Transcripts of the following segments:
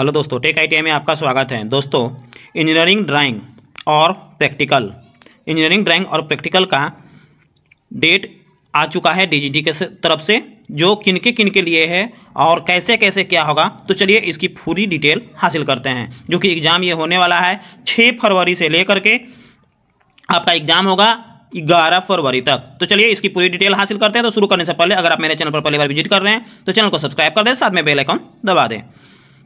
hello दोस्तों take I में आपका स्वागत है दोस्तों इंजीनियरिंग ड्राइंग और प्रैक्टिकल इंजीनियरिंग ड्राइंग और प्रैक्टिकल का डेट आ चुका है डीजीटी के तरफ से जो किनके किनके लिए है और कैसे कैसे क्या होगा तो चलिए इसकी पूरी डिटेल हासिल करते हैं जो कि एग्ज़ाम ये होने वाला है छः फरवरी से लेकर के आपका एग्ज़ाम होगा ग्यारह फरवरी तक तो चलिए इसकी पूरी डिटेल हासिल करते हैं तो शुरू करने से पहले अगर आप मेरे चैनल पर पहली बार विजिट कर रहे हैं तो चैनल को सब्सक्राइब कर दें साथ में बेल दबा दें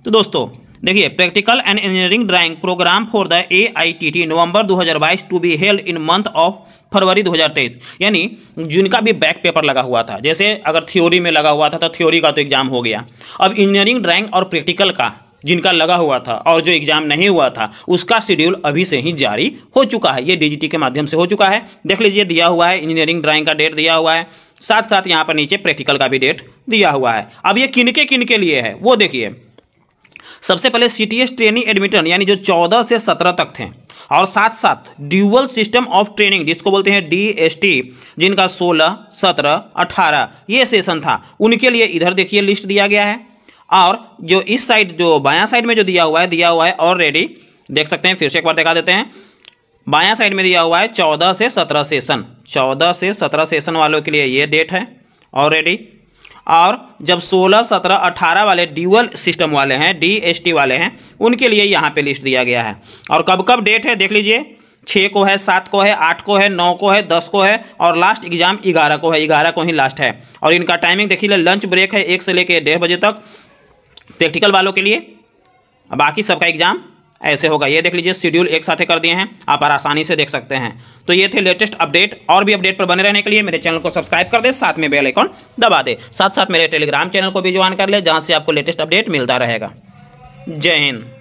तो दोस्तों देखिए practical and engineering drawing programme for the A I T T November 2022 to be held in month of February 2023 यानी जिनका भी बैक पेपर लगा हुआ था जैसे अगर थ्योरी में लगा हुआ था तो थ्योरी का तो एग्जाम हो गया अब इंजीनियरिंग ड्राइंग और प्रैक्टिकल का जिनका लगा हुआ था और जो एग्जाम नहीं हुआ था उसका शेड्यूल अभी से ही जारी हो चुका है ये डीजीटी के माध्यम से हो चुका है देख लीजिए दिया हुआ है इंजीनियरिंग ड्राइंग का डेट दिया हुआ है साथ साथ यहाँ पर नीचे प्रैक्टिकल का भी डेट दिया हुआ है अब ये किनके किनके लिए है वो देखिए सबसे पहले सी टी एस ट्रेनिंग एडमिटन यानी जो चौदह से सत्रह तक थे और साथ साथ ड्यूअल सिस्टम ऑफ ट्रेनिंग जिसको बोलते हैं डी एस टी जिनका सोलह सत्रह अठारह ये सेशन था उनके लिए इधर देखिए लिस्ट दिया गया है और जो इस साइड जो बायां साइड में जो दिया हुआ है दिया हुआ है ऑलरेडी देख सकते हैं फिर से एक बार दिखा देते हैं बायां साइड में दिया हुआ है चौदह से सत्रह सेशन चौदह से सत्रह सेशन वालों के लिए ये डेट है ऑलरेडी और जब 16, 17, 18 वाले ड्यूअल सिस्टम वाले हैं डी वाले हैं उनके लिए यहाँ पे लिस्ट दिया गया है और कब कब डेट है देख लीजिए छः को है सात को है आठ को है नौ को है दस को है और लास्ट एग्जाम ग्यारह को है ग्यारह को ही लास्ट है और इनका टाइमिंग देखिए लंच ब्रेक है एक से लेकर डेढ़ बजे तक प्रैक्टिकल वालों के लिए बाकी सबका एग्ज़ाम ऐसे होगा ये देख लीजिए शेड्यूल एक साथ कर दिए हैं आप आसानी से देख सकते हैं तो ये थे लेटेस्ट अपडेट और भी अपडेट पर बने रहने के लिए मेरे चैनल को सब्सक्राइब कर दे साथ में बेल आइकॉन दबा दे साथ साथ मेरे टेलीग्राम चैनल को भी ज्वाइन कर ले जहाँ से आपको लेटेस्ट अपडेट मिलता रहेगा जय हिंद